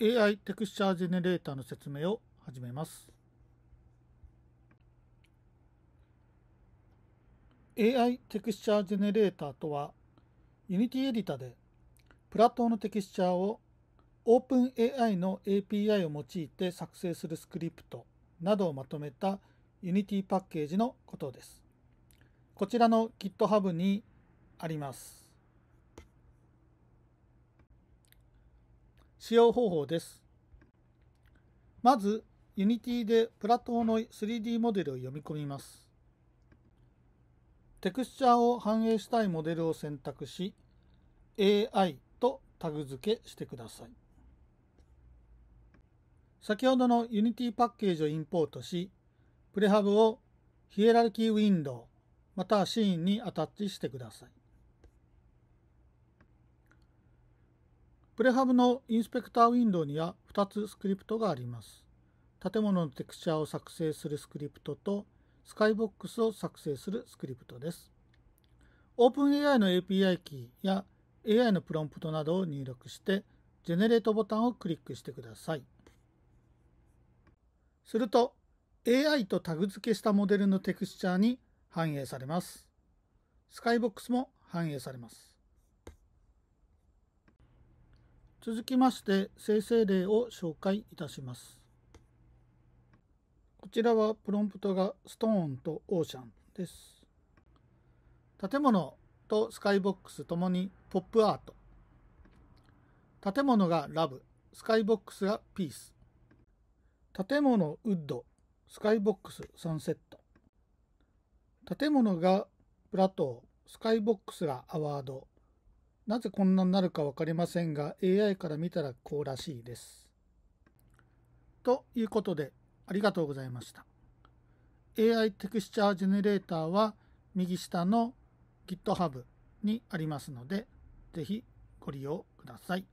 AI テクスチャージェネレーターの説明を始めます AI テクスチャージェネレーターとは Unity エディタでプラトーのテクスチャーを OpenAI の API を用いて作成するスクリプトなどをまとめた Unity パッケージのことですこちらの GitHub にあります使用方法です。まず、Unity でプラトーの 3D モデルを読み込みます。テクスチャーを反映したいモデルを選択し、AI とタグ付けしてください。先ほどの Unity パッケージをインポートし、プレハブをヒエラルキーウィンドウ、またはシーンにアタッチしてください。プレハブのインスペクターウィンドウには2つスクリプトがあります。建物のテクスチャを作成するスクリプトと、スカイボックスを作成するスクリプトです。OpenAI の API キーや AI のプロンプトなどを入力して、ジェネレートボタンをクリックしてください。すると、AI とタグ付けしたモデルのテクスチャーに反映されます。スカイボックスも反映されます。続きまして生成例を紹介いたします。こちらはプロンプトがストーンとオーシャンです。建物とスカイボックスともにポップアート。建物がラブ、スカイボックスがピース。建物ウッド、スカイボックスサンセット。建物がプラトー、スカイボックスがアワード。なぜこんなになるか分かりませんが AI から見たらこうらしいです。ということでありがとうございました。AI テクスチャージェネレーターは右下の GitHub にありますので、ぜひご利用ください。